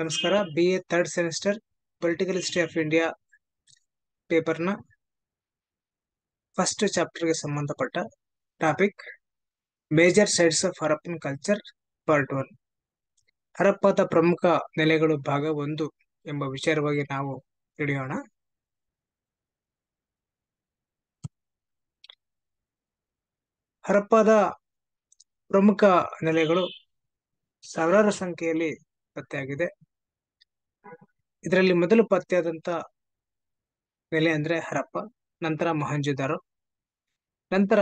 ನಮಸ್ಕಾರ B A third semester political history of India ಪೇಪರ್ನ first ಚಾಪ್ಟರ್ಗೆ ಸಂಬಂಧಪಟ್ಟ topic major sites of Harappan culture part one ಹರಪ್ಪದ ಪ್ರಮುಖ ನೆಲೆಗಳು ಭಾಗ ಒಂದು ಎಂಬ ವಿಚಾರವಾಗಿ ನಾವು ತಿಳಿಯೋಣ ಹರಪ್ಪದ ಪ್ರಮುಖ ನೆಲೆಗಳು ಸಾವಿರಾರು ಸಂಖ್ಯೆಯಲ್ಲಿ ಪತ್ತೆಯಾಗಿದೆ ಇದರಲ್ಲಿ ಮೊದಲು ಪತ್ತೆಯಾದಂತ ನೆಲೆ ಅಂದ್ರೆ ಹರಪ್ಪ ನಂತರ ಮಹಂಜುದಾರು ನಂತರ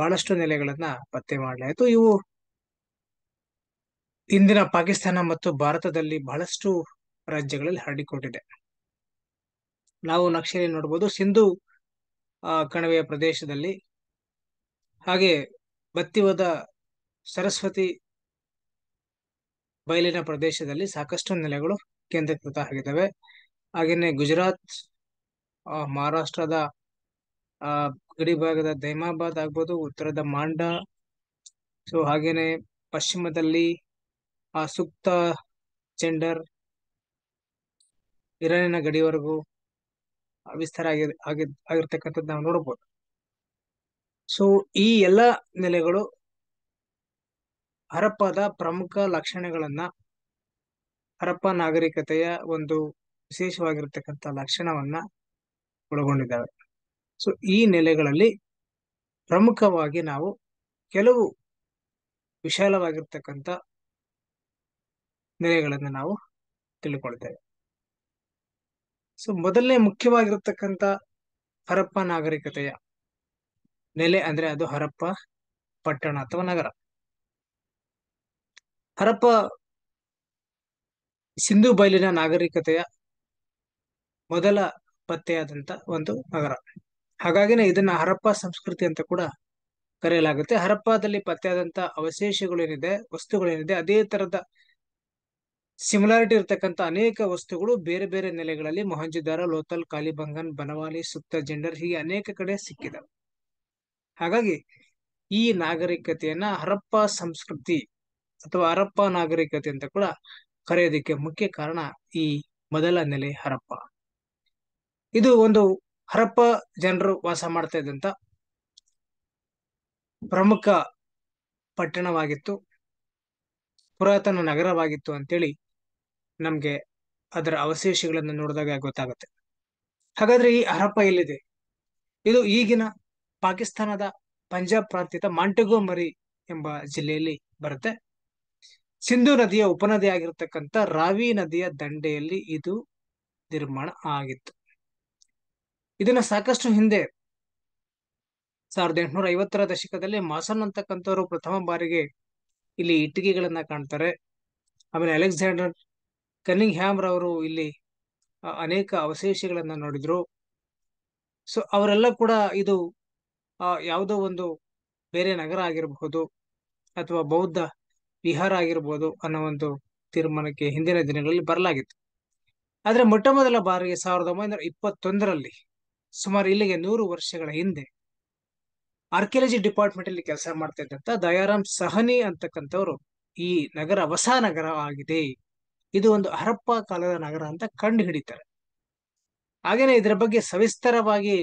ಬಹಳಷ್ಟು ನೆಲೆಗಳನ್ನ ಪತ್ತೆ ಮಾಡಲಾಯಿತು ಇವು ಇಂದಿನ ಪಾಕಿಸ್ತಾನ ಮತ್ತು ಭಾರತದಲ್ಲಿ ಬಹಳಷ್ಟು ರಾಜ್ಯಗಳಲ್ಲಿ ಹರಡಿಕೊಟ್ಟಿದೆ ನಾವು ನಕ್ಷೆಯಲ್ಲಿ ನೋಡಬಹುದು ಸಿಂಧು ಕಣವೆಯ ಪ್ರದೇಶದಲ್ಲಿ ಹಾಗೆ ಬತ್ತಿವದ ಸರಸ್ವತಿ ಬಯಲಿನ ಪ್ರದೇಶದಲ್ಲಿ ಸಾಕಷ್ಟು ನೆಲೆಗಳು ಕೇಂದ್ರೀಕೃತ ಆಗಿದ್ದಾವೆ ಹಾಗೇನೆ ಗುಜರಾತ್ ಮಹಾರಾಷ್ಟ್ರದ ಆ ಗಡಿ ಭಾಗದ ದೈಮಾಬಾದ್ ಆಗ್ಬೋದು ಉತ್ತರದ ಮಾಂಡಾ ಸೊ ಹಾಗೇನೆ ಪಶ್ಚಿಮದಲ್ಲಿ ಆ ಸುಪ್ತ ಚೆಂಡರ್ ಇರಾನಿನ ಗಡಿವರೆಗೂ ವಿಸ್ತಾರ ಆಗಿ ಆಗಿ ಆಗಿರ್ತಕ್ಕಂಥದ್ದು ನಾವು ನೋಡಬಹುದು ಸೊ ಈ ಎಲ್ಲ ನೆಲೆಗಳು ಹರಪ್ಪದ ಪ್ರಮುಖ ಲಕ್ಷಣಗಳನ್ನ ಹರಪ್ಪ ನಾಗರಿಕತೆಯ ಒಂದು ವಿಶೇಷವಾಗಿರತಕ್ಕಂಥ ಲಕ್ಷಣವನ್ನ ಒಳಗೊಂಡಿದ್ದಾವೆ ಸೊ ಈ ನೆಲೆಗಳಲ್ಲಿ ಪ್ರಮುಖವಾಗಿ ನಾವು ಕೆಲವು ವಿಶಾಲವಾಗಿರ್ತಕ್ಕಂಥ ನೆಲೆಗಳನ್ನು ನಾವು ತಿಳ್ಕೊಳ್ತೇವೆ ಸೊ ಮೊದಲನೇ ಮುಖ್ಯವಾಗಿರ್ತಕ್ಕಂಥ ಹರಪ್ಪ ನಾಗರಿಕತೆಯ ನೆಲೆ ಅಂದ್ರೆ ಅದು ಹರಪ್ಪ ಪಟ್ಟಣ ಅಥವಾ ನಗರ ಹರಪ್ಪ ಸಿಂಧು ಬಯಲಿನ ನಾಗರಿಕತೆಯ ಮೊದಲ ಪತ್ತೆಯಾದಂತ ಒಂದು ನಗರ ಹಾಗಾಗಿನೇ ಇದನ್ನ ಹರಪ್ಪ ಸಂಸ್ಕೃತಿ ಅಂತ ಕೂಡ ಕರೆಯಲಾಗುತ್ತೆ ಹರಪ್ಪದಲ್ಲಿ ಪತ್ತೆಯಾದಂತ ಅವಶೇಷಗಳೇನಿದೆ ವಸ್ತುಗಳೇನಿದೆ ಅದೇ ತರದ ಸಿಮಿಲಾರಿಟಿ ಇರ್ತಕ್ಕಂಥ ಅನೇಕ ವಸ್ತುಗಳು ಬೇರೆ ಬೇರೆ ನೆಲೆಗಳಲ್ಲಿ ಮೊಹಂಜುದಾರ ಲೋತಲ್ ಕಾಲಿಬಂಗನ್ ಬನವಾಲಿ ಸುತ್ತ ಜೆಂಡರ್ ಹೀಗೆ ಅನೇಕ ಕಡೆ ಸಿಕ್ಕಿದವು ಹಾಗಾಗಿ ಈ ನಾಗರಿಕತೆಯನ್ನ ಹರಪ್ಪ ಸಂಸ್ಕೃತಿ ಅಥವಾ ಹರಪ್ಪ ನಾಗರಿಕತೆ ಅಂತ ಕೂಡ ಕರೆಯೋದಕ್ಕೆ ಮುಖ್ಯ ಕಾರಣ ಈ ಮೊದಲ ನೆಲೆ ಹರಪ್ಪ ಇದು ಒಂದು ಹರಪ್ಪ ಜನರು ವಾಸ ಮಾಡ್ತಾ ಇದ್ದಂತ ಪ್ರಮುಖ ಪಟ್ಟಣವಾಗಿತ್ತು ಪುರಾತನ ನಗರವಾಗಿತ್ತು ಅಂತೇಳಿ ನಮ್ಗೆ ಅದರ ಅವಶೇಷಗಳನ್ನು ನೋಡಿದಾಗ ಗೊತ್ತಾಗುತ್ತೆ ಹಾಗಾದ್ರೆ ಈ ಹರಪ್ಪ ಎಲ್ಲಿದೆ ಇದು ಈಗಿನ ಪಾಕಿಸ್ತಾನದ ಪಂಜಾಬ್ ಪ್ರಾಂತ್ಯದ ಮಾಂಟೆಗೋ ಮರಿ ಎಂಬ ಜಿಲ್ಲೆಯಲ್ಲಿ ಬರುತ್ತೆ ಸಿಂಧು ನದಿಯ ಉಪನದಿ ಆಗಿರತಕ್ಕಂಥ ರಾವಿ ನದಿಯ ದಂಡೆಯಲ್ಲಿ ಇದು ನಿರ್ಮಾಣ ಆಗಿತ್ತು ಇದನ್ನ ಸಾಕಷ್ಟು ಹಿಂದೆ ಸಾವಿರದ ಎಂಟುನೂರ ಐವತ್ತರ ದಶಕದಲ್ಲಿ ಮಾಸನ್ ಅಂತಕ್ಕಂಥವ್ರು ಪ್ರಥಮ ಬಾರಿಗೆ ಇಲ್ಲಿ ಇಟ್ಟಿಗೆಗಳನ್ನ ಕಾಣ್ತಾರೆ ಆಮೇಲೆ ಅಲೆಕ್ಸಾಂಡರ್ ಕನ್ನಿಂಗ್ ಹ್ಯಾಮ್ ರವರು ಇಲ್ಲಿ ಅನೇಕ ಅವಶೇಷಗಳನ್ನ ನೋಡಿದ್ರು ಸೊ ಅವರೆಲ್ಲ ಕೂಡ ಇದು ಯಾವುದೋ ಒಂದು ಬೇರೆ ನಗರ ಆಗಿರಬಹುದು ಅಥವಾ ಬೌದ್ಧ ವಿಹಾರ ಆಗಿರ್ಬೋದು ಅನ್ನೋ ಒಂದು ತೀರ್ಮಾನಕ್ಕೆ ಹಿಂದಿನ ದಿನಗಳಲ್ಲಿ ಬರಲಾಗಿತ್ತು ಆದರೆ ಮೊಟ್ಟ ಮೊದಲ ಬಾರಿಗೆ ಸಾವಿರದ ಒಂಬೈನೂರ ಇಪ್ಪತ್ತೊಂದರಲ್ಲಿ ಸುಮಾರು ಇಲ್ಲಿಗೆ ನೂರು ವರ್ಷಗಳ ಹಿಂದೆ ಆರ್ಕಿಯಾಲಜಿ ಡಿಪಾರ್ಟ್ಮೆಂಟ್ ಅಲ್ಲಿ ಕೆಲಸ ಮಾಡ್ತಿದ್ದಂಥ ದಯಾರಾಮ್ ಸಹನಿ ಅಂತಕ್ಕಂಥವ್ರು ಈ ನಗರ ಹೊಸ ನಗರ ಆಗಿದೆ ಇದು ಒಂದು ಹರಪ್ಪ ಕಾಲದ ನಗರ ಅಂತ ಕಂಡು ಹಿಡಿತಾರೆ ಹಾಗೇನೆ ಇದರ ಬಗ್ಗೆ ಸವಿಸ್ತರವಾಗಿ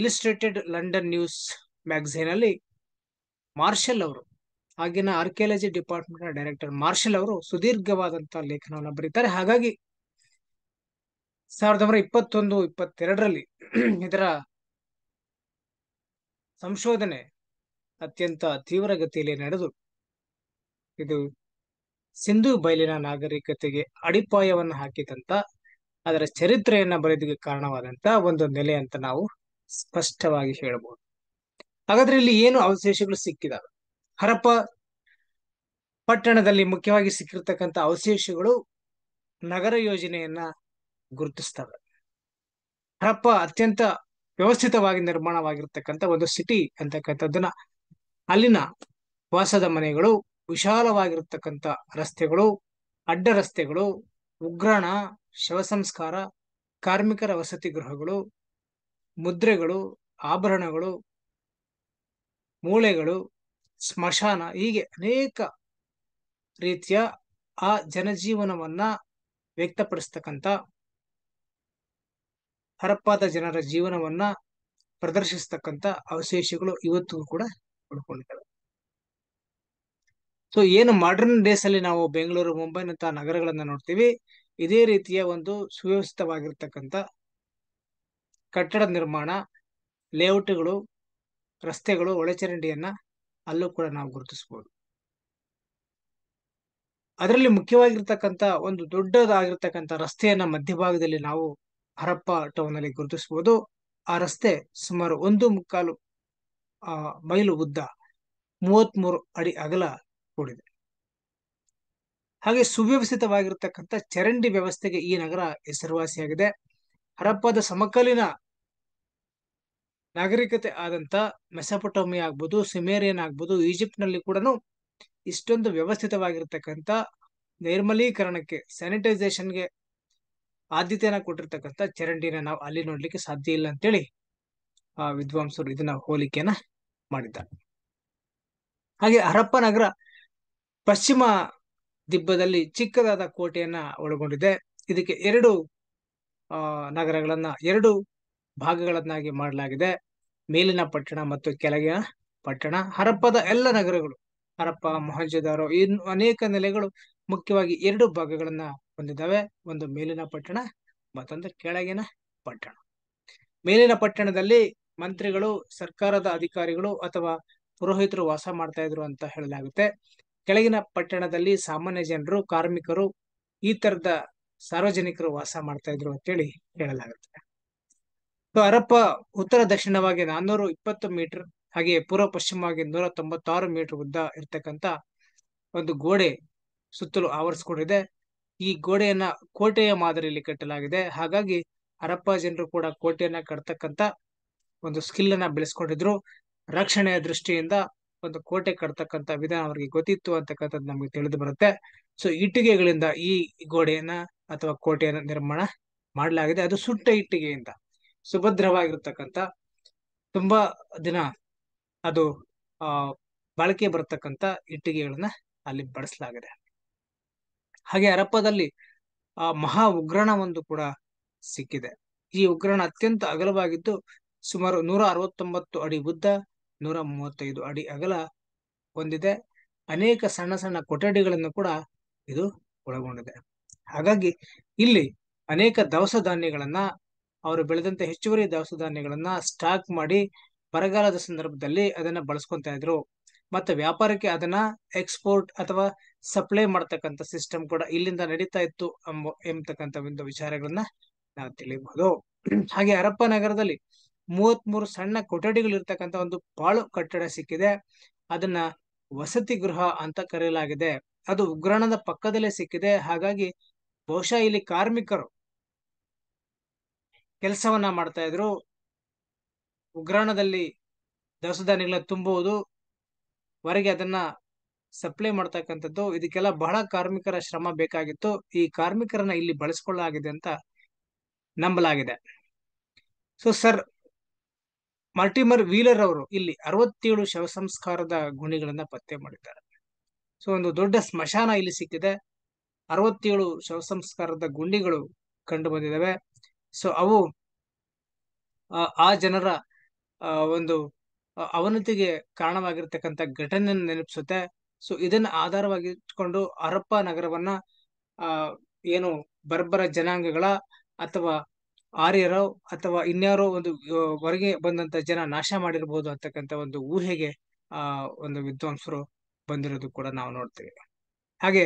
ಇಲಿಸ್ಟ್ರೇಟೆಡ್ ಲಂಡನ್ ನ್ಯೂಸ್ ಮ್ಯಾಗಝೀನಲ್ಲಿ ಅಲ್ಲಿ ಮಾರ್ಷಲ್ ಅವರು ಆಗಿನ ಆರ್ಕಿಯಾಲಜಿ ಡಿಪಾರ್ಟ್ಮೆಂಟ್ ನ ಡೈರೆಕ್ಟರ್ ಮಾರ್ಷಲ್ ಅವರು ಸುದೀರ್ಘವಾದಂತಹ ಲೇಖನವನ್ನು ಬರೀತಾರೆ ಹಾಗಾಗಿ ಸಾವಿರದ ಒಂಬೈನೂರ ಇಪ್ಪತ್ತೊಂದು ಇಪ್ಪತ್ತೆರಡರಲ್ಲಿ ಇದರ ಸಂಶೋಧನೆ ಅತ್ಯಂತ ತೀವ್ರಗತಿಯಲ್ಲಿ ನಡೆದು ಇದು ಸಿಂಧು ಬಯಲಿನ ನಾಗರಿಕತೆಗೆ ಅಡಿಪಾಯವನ್ನು ಹಾಕಿದಂತ ಅದರ ಚರಿತ್ರೆಯನ್ನ ಬರೆದಿಗೆ ಕಾರಣವಾದಂತ ಒಂದು ನೆಲೆ ಅಂತ ನಾವು ಸ್ಪಷ್ಟವಾಗಿ ಹೇಳಬಹುದು ಹಾಗಾದ್ರೆ ಇಲ್ಲಿ ಏನು ಅವಶೇಷಗಳು ಸಿಕ್ಕಿದಾವೆ ಹರಪ್ಪ ಪಟ್ಟಣದಲ್ಲಿ ಮುಖ್ಯವಾಗಿ ಸಿಕ್ಕಿರ್ತಕ್ಕಂಥ ಅವಶೇಷಗಳು ನಗರ ಯೋಜನೆಯನ್ನ ಗುರುತಿಸ್ತವೆ ಹರಪ್ಪ ಅತ್ಯಂತ ವ್ಯವಸ್ಥಿತವಾಗಿ ನಿರ್ಮಾಣವಾಗಿರ್ತಕ್ಕಂಥ ಒಂದು ಸಿಟಿ ಅಂತಕ್ಕಂಥದ್ದನ್ನ ಅಲ್ಲಿನ ವಾಸದ ಮನೆಗಳು ವಿಶಾಲವಾಗಿರ್ತಕ್ಕಂಥ ರಸ್ತೆಗಳು ಅಡ್ಡ ರಸ್ತೆಗಳು ಉಗ್ರಾಣ ಶವ ಸಂಸ್ಕಾರ ಕಾರ್ಮಿಕರ ವಸತಿ ಗೃಹಗಳು ಮುದ್ರೆಗಳು ಆಭರಣಗಳು ಮೂಳೆಗಳು ಸ್ಮಶಾನ ಹೀಗೆ ಅನೇಕ ರೀತಿಯ ಆ ಜನಜೀವನವನ್ನ ವ್ಯಕ್ತಪಡಿಸ್ತಕ್ಕಂಥ ಹರಪ್ಪಾದ ಜನರ ಜೀವನವನ್ನ ಪ್ರದರ್ಶಿಸ್ತಕ್ಕಂಥ ಅವಶೇಷಗಳು ಇವತ್ತಿಗೂ ಕೂಡ ಉಳ್ಕೊಂಡಿದ್ದಾವೆ ಸೊ ಏನು ಮಾಡರ್ನ್ ಡೇಸ್ ಅಲ್ಲಿ ನಾವು ಬೆಂಗಳೂರು ಮುಂಬೈನಂತಹ ನಗರಗಳನ್ನ ನೋಡ್ತೀವಿ ಇದೇ ರೀತಿಯ ಒಂದು ಸುವ್ಯವಸ್ಥಿತವಾಗಿರ್ತಕ್ಕಂಥ ಕಟ್ಟಡ ನಿರ್ಮಾಣ ಲೇಔಟ್ಗಳು ರಸ್ತೆಗಳು ಒಳಚರಂಡಿಯನ್ನ ಅಲ್ಲೂ ಕೂಡ ನಾವು ಗುರುತಿಸಬಹುದು ಅದರಲ್ಲಿ ಮುಖ್ಯವಾಗಿರ್ತಕ್ಕಂಥ ಒಂದು ದೊಡ್ಡದಾಗಿರ್ತಕ್ಕಂಥ ರಸ್ತೆಯನ್ನ ಮಧ್ಯಭಾಗದಲ್ಲಿ ನಾವು ಹರಪ್ಪ ಟೌನ್ ನಲ್ಲಿ ಗುರುತಿಸಬಹುದು ಆ ರಸ್ತೆ ಸುಮಾರು ಒಂದು ಮುಕ್ಕಾಲು ಆ ಮೈಲು ಉದ್ದ ಮೂವತ್ತ್ ಮೂರು ಅಡಿ ಅಗಲ ಕೂಡಿದೆ ಹಾಗೆ ಸುವ್ಯವಸ್ಥಿತವಾಗಿರ್ತಕ್ಕಂಥ ಚರಂಡಿ ವ್ಯವಸ್ಥೆಗೆ ಈ ನಗರ ಹೆಸರುವಾಸಿಯಾಗಿದೆ ಹರಪ್ಪದ ಸಮಕಾಲೀನ ನಾಗರಿಕತೆ ಆದಂತ ಮೆಸಪೊಟೋಮಿ ಆಗ್ಬೋದು ಸಿಮೇರಿಯನ್ ಆಗ್ಬೋದು ಈಜಿಪ್ಟ್ ನಲ್ಲಿ ಕೂಡ ಇಷ್ಟೊಂದು ವ್ಯವಸ್ಥಿತವಾಗಿರ್ತಕ್ಕಂಥ ನೈರ್ಮಲೀಕರಣಕ್ಕೆ ಸ್ಯಾನಿಟೈಸೇಷನ್ಗೆ ಆದ್ಯತೆಯನ್ನು ಕೊಟ್ಟಿರ್ತಕ್ಕಂಥ ಚರಂಡಿನ ನಾವು ಅಲ್ಲಿ ನೋಡ್ಲಿಕ್ಕೆ ಸಾಧ್ಯ ಇಲ್ಲ ಅಂತೇಳಿ ಆ ವಿದ್ವಾಂಸರು ಇದನ್ನ ಹೋಲಿಕೆಯನ್ನ ಮಾಡಿದ್ದಾರೆ ಹಾಗೆ ಹರಪ್ಪ ನಗರ ಪಶ್ಚಿಮ ದಿಬ್ಬದಲ್ಲಿ ಚಿಕ್ಕದಾದ ಕೋಟೆಯನ್ನ ಒಳಗೊಂಡಿದೆ ಇದಕ್ಕೆ ಎರಡು ಆ ನಗರಗಳನ್ನ ಎರಡು ಭಾಗಗಳನ್ನಾಗಿ ಮಾಡಲಾಗಿದೆ ಮೇಲಿನ ಪಟ್ಟಣ ಮತ್ತು ಕೆಳಗಿನ ಪಟ್ಟಣ ಹರಪ್ಪದ ಎಲ್ಲ ನಗರಗಳು ಹರಪ್ಪ ಮೊಹಂಜದಾರೋ ಇನ್ನು ಅನೇಕ ನೆಲೆಗಳು ಮುಖ್ಯವಾಗಿ ಎರಡು ಭಾಗಗಳನ್ನ ಹೊಂದಿದ್ದಾವೆ ಒಂದು ಮೇಲಿನ ಪಟ್ಟಣ ಮತ್ತೊಂದು ಕೆಳಗಿನ ಪಟ್ಟಣ ಮೇಲಿನ ಪಟ್ಟಣದಲ್ಲಿ ಮಂತ್ರಿಗಳು ಸರ್ಕಾರದ ಅಧಿಕಾರಿಗಳು ಅಥವಾ ಪುರೋಹಿತರು ವಾಸ ಮಾಡ್ತಾ ಇದ್ರು ಅಂತ ಹೇಳಲಾಗುತ್ತೆ ಕೆಳಗಿನ ಪಟ್ಟಣದಲ್ಲಿ ಸಾಮಾನ್ಯ ಜನರು ಕಾರ್ಮಿಕರು ಈ ತರದ ಸಾರ್ವಜನಿಕರು ವಾಸ ಮಾಡ್ತಾ ಇದ್ರು ಅಂತೇಳಿ ಹೇಳಲಾಗುತ್ತೆ ಹರಪ್ಪ ಉತ್ತರ ದಕ್ಷಿಣವಾಗಿ ನಾನ್ನೂರು ಇಪ್ಪತ್ತು ಮೀಟರ್ ಹಾಗೆ ಪೂರ್ವ ಪಶ್ಚಿಮವಾಗಿ ನೂರ ತೊಂಬತ್ತಾರು ಮೀಟರ್ ಉದ್ದ ಇರತಕ್ಕಂತ ಒಂದು ಗೋಡೆ ಸುತ್ತಲೂ ಆವರಿಸಿಕೊಂಡಿದೆ ಈ ಗೋಡೆಯನ್ನ ಕೋಟೆಯ ಮಾದರಿಯಲ್ಲಿ ಕಟ್ಟಲಾಗಿದೆ ಹಾಗಾಗಿ ಹರಪ್ಪ ಜನರು ಕೂಡ ಕೋಟೆಯನ್ನ ಕಟ್ತಕ್ಕಂತ ಒಂದು ಸ್ಕಿಲ್ ಅನ್ನ ಬೆಳೆಸ್ಕೊಂಡಿದ್ರು ರಕ್ಷಣೆಯ ದೃಷ್ಟಿಯಿಂದ ಒಂದು ಕೋಟೆ ಕಟ್ತಕ್ಕಂತ ವಿಧಾನ ಅವರಿಗೆ ಗೊತ್ತಿತ್ತು ಅಂತಕ್ಕಂಥದ್ದು ನಮಗೆ ತಿಳಿದು ಬರುತ್ತೆ ಸೊ ಇಟ್ಟಿಗೆಗಳಿಂದ ಈ ಗೋಡೆಯನ್ನ ಅಥವಾ ಕೋಟೆಯನ್ನ ನಿರ್ಮಾಣ ಮಾಡಲಾಗಿದೆ ಅದು ಸುಟ್ಟ ಇಟ್ಟಿಗೆಯಿಂದ ಸುಭದ್ರವಾಗಿರ್ತಕ್ಕಂಥ ತುಂಬಾ ದಿನ ಅದು ಆ ಬಳಕೆ ಬರತಕ್ಕಂತ ಇಟ್ಟಿಗೆಗಳನ್ನ ಅಲ್ಲಿ ಬಳಸಲಾಗಿದೆ ಹಾಗೆ ಅರಪ್ಪದಲ್ಲಿ ಆ ಮಹಾ ಉಗ್ರಣ ಒಂದು ಕೂಡ ಸಿಕ್ಕಿದೆ ಈ ಉಗ್ರಣ ಅತ್ಯಂತ ಅಗಲವಾಗಿದ್ದು ಸುಮಾರು ನೂರ ಅರವತ್ತೊಂಬತ್ತು ಅಡಿ ಉದ್ದ ನೂರ ಮೂವತ್ತೈದು ಅಡಿ ಅಗಲ ಹೊಂದಿದೆ ಅನೇಕ ಸಣ್ಣ ಸಣ್ಣ ಕೊಠಡಿಗಳನ್ನು ಕೂಡ ಇದು ಒಳಗೊಂಡಿದೆ ಹಾಗಾಗಿ ಇಲ್ಲಿ ಅನೇಕ ದವಸ ಧಾನ್ಯಗಳನ್ನ ಅವರು ಬೆಳೆದಂತ ಹೆಚ್ಚುವರಿ ದವಸ ಧಾನ್ಯಗಳನ್ನ ಸ್ಟಾಕ್ ಮಾಡಿ ಬರಗಾಲದ ಸಂದರ್ಭದಲ್ಲಿ ಅದನ್ನ ಬಳಸ್ಕೊಂತ ಇದ್ರು ಮತ್ತೆ ವ್ಯಾಪಾರಕ್ಕೆ ಅದನ್ನ ಎಕ್ಸ್ಪೋರ್ಟ್ ಅಥವಾ ಸಪ್ಲೈ ಮಾಡ್ತಕ್ಕಂಥ ಸಿಸ್ಟಮ್ ಕೂಡ ಇಲ್ಲಿಂದ ನಡೀತಾ ಇತ್ತು ಎಂಬ ಒಂದು ವಿಚಾರಗಳನ್ನ ನಾವು ತಿಳಿಯಬಹುದು ಹಾಗೆ ಹರಪ್ಪ ನಗರದಲ್ಲಿ ಮೂವತ್ ಮೂರು ಸಣ್ಣ ಕೊಠಡಿಗಳು ಇರ್ತಕ್ಕಂಥ ಒಂದು ಪಾಳು ಕಟ್ಟಡ ಸಿಕ್ಕಿದೆ ಅದನ್ನ ವಸತಿ ಗೃಹ ಅಂತ ಕರೆಯಲಾಗಿದೆ ಅದು ಉಗ್ರಾಣದ ಪಕ್ಕದಲ್ಲೇ ಸಿಕ್ಕಿದೆ ಹಾಗಾಗಿ ಬಹುಶಃ ಇಲ್ಲಿ ಕಾರ್ಮಿಕರು ಕೆಲಸವನ್ನ ಮಾಡ್ತಾ ಇದ್ರು ಉಗ್ರಾಣದಲ್ಲಿ ದವಸ ಧಾನ್ಯಗಳನ್ನ ತುಂಬುವುದು ಹೊರಗೆ ಅದನ್ನ ಸಪ್ಲೈ ಮಾಡ್ತಕ್ಕಂಥದ್ದು ಇದಕ್ಕೆಲ್ಲ ಬಹಳ ಕಾರ್ಮಿಕರ ಶ್ರಮ ಬೇಕಾಗಿತ್ತು ಈ ಕಾರ್ಮಿಕರನ್ನ ಇಲ್ಲಿ ಬಳಸ್ಕೊಳ್ಳಲಾಗಿದೆ ಅಂತ ನಂಬಲಾಗಿದೆ ಸೊ ಸರ್ ಮಲ್ಟಿಮರ್ ವೀಲರ್ ಅವರು ಇಲ್ಲಿ ಅರವತ್ತೇಳು ಶವ ಸಂಸ್ಕಾರದ ಗುಣಿಗಳನ್ನ ಪತ್ತೆ ಮಾಡಿದ್ದಾರೆ ಸೊ ಒಂದು ದೊಡ್ಡ ಸ್ಮಶಾನ ಇಲ್ಲಿ ಸಿಕ್ಕಿದೆ ಅರವತ್ತೇಳು ಶವ ಸಂಸ್ಕಾರದ ಗುಂಡಿಗಳು ಕಂಡು ಬಂದಿದ್ದಾವೆ ಸೊ ಅವು ಆ ಜನರ ಒಂದು ಅವನತಿಗೆ ಕಾರಣವಾಗಿರ್ತಕ್ಕಂಥ ಘಟನೆಯನ್ನು ನೆನಪಿಸುತ್ತೆ ಸೊ ಇದನ್ನ ಆಧಾರವಾಗಿ ಇಟ್ಕೊಂಡು ಹರಪ್ಪ ನಗರವನ್ನ ಏನು ಬರ್ಬರ ಜನಾಂಗಗಳ ಅಥವಾ ಆರ್ಯರೋ ಅಥವಾ ಇನ್ಯಾರೋ ಒಂದು ಹೊರಗೆ ಬಂದಂತ ಜನ ನಾಶ ಮಾಡಿರ್ಬೋದು ಅಂತಕ್ಕಂಥ ಒಂದು ಊಹೆಗೆ ಆ ಒಂದು ವಿದ್ವಾಂಸರು ಬಂದಿರೋದು ಕೂಡ ನಾವು ನೋಡ್ತೇವೆ ಹಾಗೆ